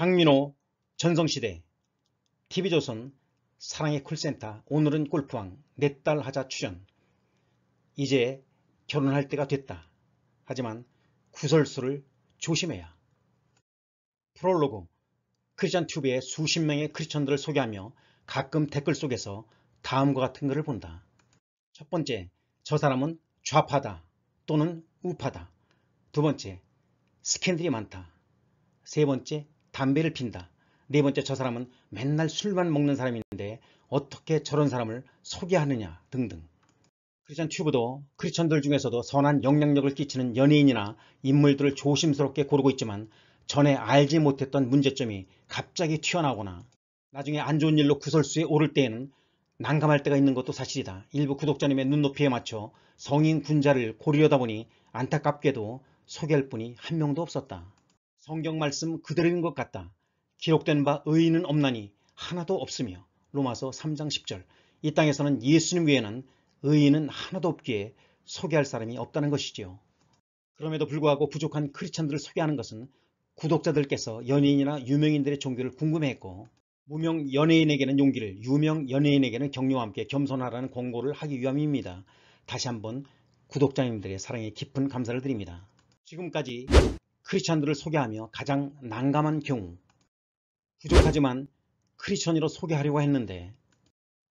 장민호 전성시대 TV조선 사랑의 콜센터 오늘은 골프왕 내딸 네 하자 출연 이제 결혼할 때가 됐다. 하지만 구설수를 조심해야. 프롤로그 크리스천 튜브에 수십 명의 크리스천들을 소개하며 가끔 댓글 속에서 다음과 같은 글을 본다. 첫 번째, 저 사람은 좌파다 또는 우파다. 두 번째, 스캔들이 많다. 세 번째, 담배를 핀다. 네 번째 저 사람은 맨날 술만 먹는 사람인데 어떻게 저런 사람을 소개하느냐 등등. 크리스천 튜브도 크리스천들 중에서도 선한 영향력을 끼치는 연예인이나 인물들을 조심스럽게 고르고 있지만 전에 알지 못했던 문제점이 갑자기 튀어나오거나 나중에 안 좋은 일로 구설수에 오를 때에는 난감할 때가 있는 것도 사실이다. 일부 구독자님의 눈높이에 맞춰 성인 군자를 고르려다 보니 안타깝게도 소개할 분이 한 명도 없었다. 성경 말씀 그대로인 것 같다. 기록된 바의의는 없나니 하나도 없으며 로마서 3장 10절 이 땅에서는 예수님 외에는 의의는 하나도 없기에 소개할 사람이 없다는 것이지요. 그럼에도 불구하고 부족한 크리스천들을 소개하는 것은 구독자들께서 연예인이나 유명인들의 종교를 궁금해했고 무명 연예인에게는 용기를 유명 연예인에게는 격려와 함께 겸손하라는 권고를 하기 위함입니다. 다시 한번 구독자님들의 사랑에 깊은 감사를 드립니다. 지금까지 크리스천들을 소개하며 가장 난감한 경우 부족하지만 크리스천으로 소개하려고 했는데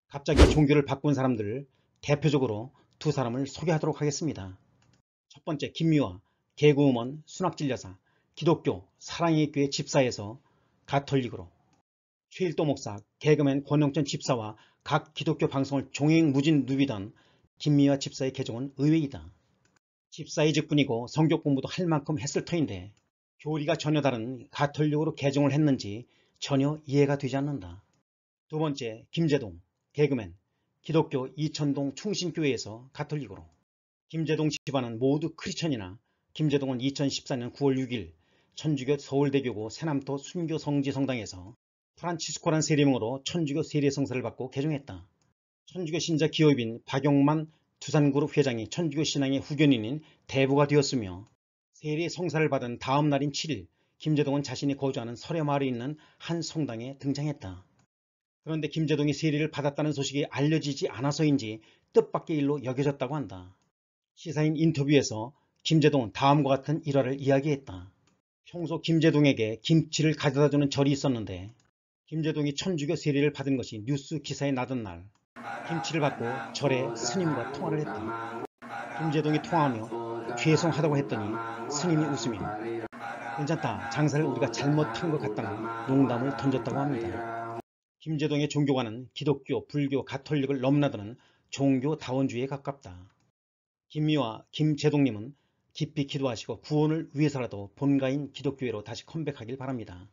갑자기 종교를 바꾼 사람들을 대표적으로 두 사람을 소개하도록 하겠습니다. 첫 번째 김미화 개구음원 순학진여사 기독교 사랑의 교회 집사에서 가톨릭으로 최일도 목사 개그맨 권영천 집사와 각 기독교 방송을 종횡무진 누비던 김미화 집사의 개종은 의외이다. 집사이직 분이고 성격 공부도 할 만큼 했을 터인데 교리가 전혀 다른 가톨릭으로 개종을 했는지 전혀 이해가 되지 않는다. 두 번째, 김재동, 개그맨, 기독교 이천동 충신교회에서 가톨릭으로 김재동 집안은 모두 크리천이나 김재동은 2014년 9월 6일 천주교 서울대교고세남토 순교성지성당에서 프란치스코란 세례명으로 천주교 세례성사를 받고 개종했다. 천주교 신자 기업인 박용만 두산그룹 회장이 천주교 신앙의 후견인인 대부가 되었으며 세례 성사를 받은 다음 날인 7일 김재동은 자신이 거주하는 서래마을에 있는 한 성당에 등장했다. 그런데 김재동이 세례를 받았다는 소식이 알려지지 않아서인지 뜻밖의 일로 여겨졌다고 한다. 시사인 인터뷰에서 김재동은 다음과 같은 일화를 이야기했다. 평소 김재동에게 김치를 가져다주는 절이 있었는데 김재동이 천주교 세례를 받은 것이 뉴스 기사에 나던 날 김치를 받고 절에 스님과 통화를 했다. 김재동이 통화하며 죄송하다고 했더니 스님이 웃으며 괜찮다. 장사를 우리가 잘못한 것 같다는 농담을 던졌다고 합니다. 김재동의 종교관은 기독교, 불교, 가톨릭을 넘나드는 종교 다원주의에 가깝다. 김미와 김재동님은 깊이 기도하시고 구원을 위해서라도 본가인 기독교회로 다시 컴백하길 바랍니다.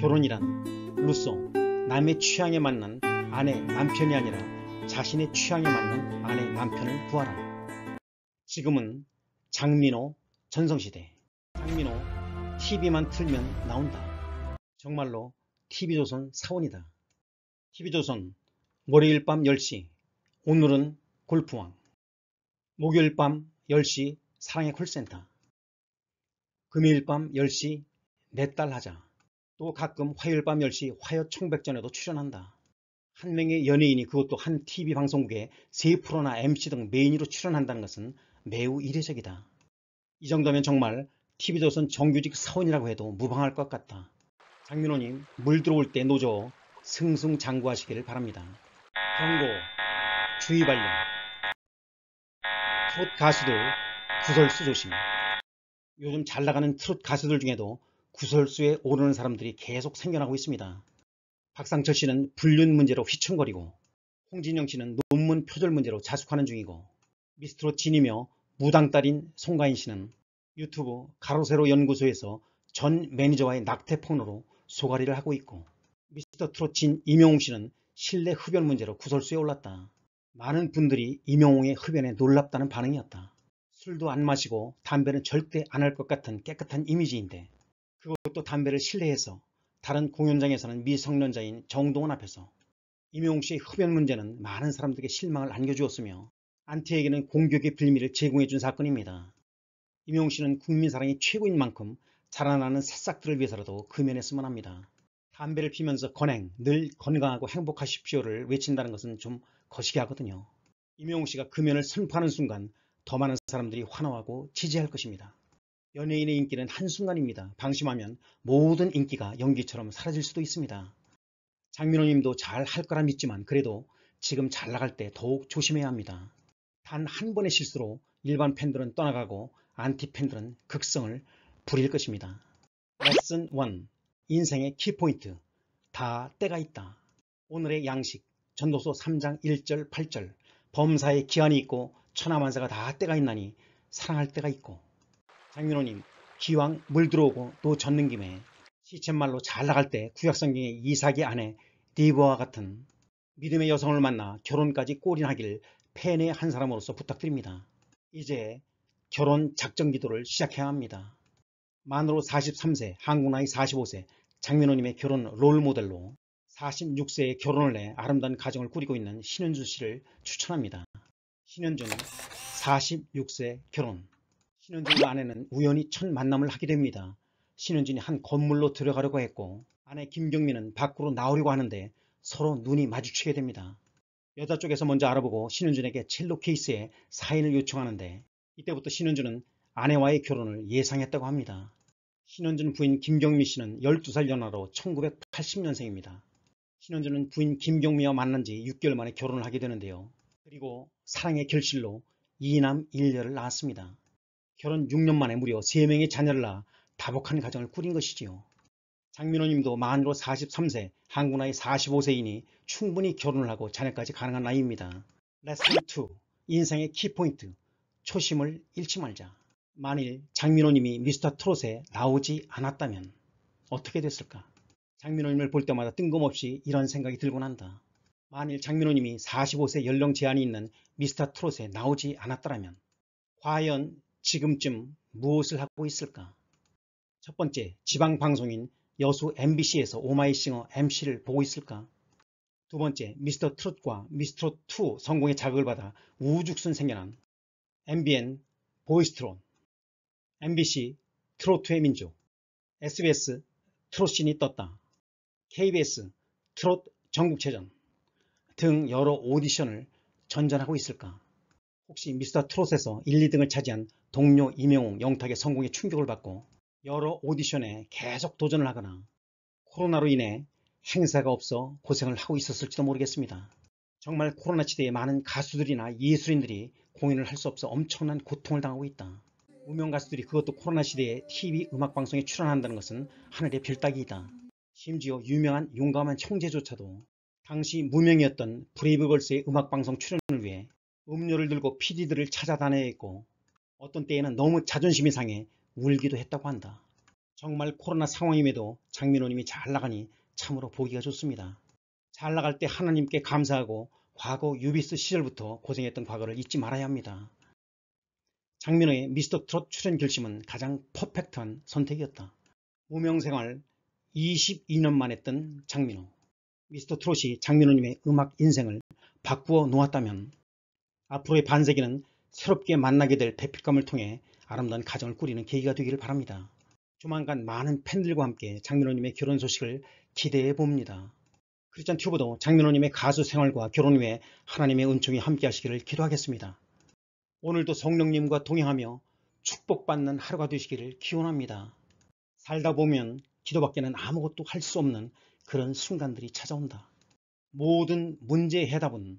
결혼이란 루소 남의 취향에 맞는 아내 남편이 아니라 자신의 취향에 맞는 아내 남편을 구하라. 지금은 장민호 전성시대 장민호 TV만 틀면 나온다. 정말로 TV조선 사원이다. TV조선 월요일 밤 10시 오늘은 골프왕 목요일 밤 10시 사랑의 콜센터 금요일 밤 10시 내 딸 하자 또 가끔 화요일 밤 10시 화요 청백전에도 출연한다. 한 명의 연예인이 그것도 한 TV 방송국에 세 프로나 MC 등 메인으로 출연한다는 것은 매우 이례적이다. 이 정도면 정말 TV조선 정규직 사원이라고 해도 무방할 것 같다. 장민호님 물 들어올 때 노조 승승장구하시길 바랍니다. 경고 주의 발령 트롯 가수들 구설수 조심 요즘 잘 나가는 트롯 가수들 중에도 구설수에 오르는 사람들이 계속 생겨나고 있습니다. 박상철 씨는 불륜 문제로 휘청거리고 홍진영 씨는 논문 표절 문제로 자숙하는 중이고 미스트롯 진이며 무당딸인 송가인 씨는 유튜브 가로세로 연구소에서 전 매니저와의 낙태폰으로 소가리를 하고 있고 미스터 트롯 진 임영웅 씨는 실내 흡연 문제로 구설수에 올랐다. 많은 분들이 임영웅의 흡연에 놀랍다는 반응이었다. 술도 안 마시고 담배는 절대 안 할 것 같은 깨끗한 이미지인데 또 담배를 실내에서 다른 공연장에서는 미성년자인 정동원 앞에서 임용 씨의 흡연 문제는 많은 사람들에게 실망을 안겨주었으며 안티에게는 공격의 빌미를 제공해준 사건입니다. 임용 씨는 국민 사랑이 최고인 만큼 자라나는 새싹들을 위해서라도 금연했으면 합니다. 담배를 피면서 건행, 늘 건강하고 행복하십시오를 외친다는 것은 좀 거시기 하거든요. 임용 씨가 금연을 선포하는 순간 더 많은 사람들이 환호하고 지지할 것입니다. 연예인의 인기는 한순간입니다. 방심하면 모든 인기가 연기처럼 사라질 수도 있습니다. 장민호님도 잘 할 거라 믿지만 그래도 지금 잘 나갈 때 더욱 조심해야 합니다. 단 한 번의 실수로 일반 팬들은 떠나가고 안티 팬들은 극성을 부릴 것입니다. 레슨 1. 인생의 키포인트. 다 때가 있다. 오늘의 양식. 전도서 3장 1절 8절. 범사에 기한이 있고 천하만사가 다 때가 있나니 사랑할 때가 있고 장민호님 기왕 물 들어오고 또 젖는 김에 시쳇말로 잘 나갈 때 구약성경의 이삭의 아내 디보와 같은 믿음의 여성을 만나 결혼까지 꼬린하길 팬의 한 사람으로서 부탁드립니다. 이제 결혼 작정 기도를 시작해야 합니다. 만으로 43세, 한국 나이 45세 장민호님의 결혼 롤모델로 46세에 결혼을 해 아름다운 가정을 꾸리고 있는 신현준 씨를 추천합니다. 신현준 46세 결혼 신은준과 아내는 우연히 첫 만남을 하게 됩니다. 신은준이한 건물로 들어가려고 했고 아내 김경민은 밖으로 나오려고 하는데 서로 눈이 마주치게 됩니다. 여자 쪽에서 먼저 알아보고 신은준에게 첼로 케이스에 사인을 요청하는데 이때부터 신은준은 아내와의 결혼을 예상했다고 합니다. 신은준 부인 김경미 씨는 12살 연하로 1980년생입니다. 신은준은 부인 김경미와 만난 지 6개월 만에 결혼을 하게 되는데요. 그리고 사랑의 결실로 2남 1녀를 낳았습니다. 결혼 6년 만에 무려 3명의 자녀를 낳아 다복한 가정을 꾸린 것이지요. 장민호님도 만으로 43세, 한국 나이 45세이니 충분히 결혼을 하고 자녀까지 가능한 나이입니다. 레슨 2. 인생의 키포인트. 초심을 잃지 말자. 만일 장민호님이 미스터 트롯에 나오지 않았다면 어떻게 됐을까? 장민호님을 볼 때마다 뜬금없이 이런 생각이 들곤 한다. 만일 장민호님이 45세 연령 제한이 있는 미스터 트롯에 나오지 않았다면 과연 지금쯤 무엇을 하고 있을까? 첫 번째, 지방방송인 여수 MBC에서 오마이싱어 MC를 보고 있을까? 두 번째, 미스터 트롯과 미스터 트롯2 성공의 자극을 받아 우죽순 생겨난 MBN 보이스트론, MBC 트로트의 민족, SBS 트롯신이 떴다, KBS 트롯 전국체전 등 여러 오디션을 전전하고 있을까? 혹시 미스터 트롯에서 1, 2등을 차지한 동료 이명웅, 영탁의 성공에 충격을 받고 여러 오디션에 계속 도전을 하거나 코로나로 인해 행사가 없어 고생을 하고 있었을지도 모르겠습니다. 정말 코로나 시대에 많은 가수들이나 예술인들이 공연을 할 수 없어 엄청난 고통을 당하고 있다. 무명 가수들이 그것도 코로나 시대에 TV 음악방송에 출연한다는 것은 하늘의 별따기이다. 심지어 유명한 용감한 형제조차도 당시 무명이었던 브레이브걸스의 음악방송 출연을 위해 음료를 들고 피디들을 찾아다녔고 어떤 때에는 너무 자존심이 상해 울기도 했다고 한다. 정말 코로나 상황임에도 장민호님이 잘 나가니 참으로 보기가 좋습니다. 잘 나갈 때 하나님께 감사하고 과거 유비스 시절부터 고생했던 과거를 잊지 말아야 합니다. 장민호의 미스터 트롯 출연 결심은 가장 퍼펙트한 선택이었다. 무명생활 22년 만 했던 장민호. 미스터 트롯이 장민호님의 음악 인생을 바꾸어 놓았다면 앞으로의 반세기는 새롭게 만나게 될 대필감을 통해 아름다운 가정을 꾸리는 계기가 되기를 바랍니다. 조만간 많은 팬들과 함께 장민호님의 결혼 소식을 기대해 봅니다. 크리스찬 튜브도 장민호님의 가수 생활과 결혼 후에 하나님의 은총이 함께 하시기를 기도하겠습니다. 오늘도 성령님과 동행하며 축복받는 하루가 되시기를 기원합니다. 살다 보면 기도밖에는 아무것도 할 수 없는 그런 순간들이 찾아온다. 모든 문제의 해답은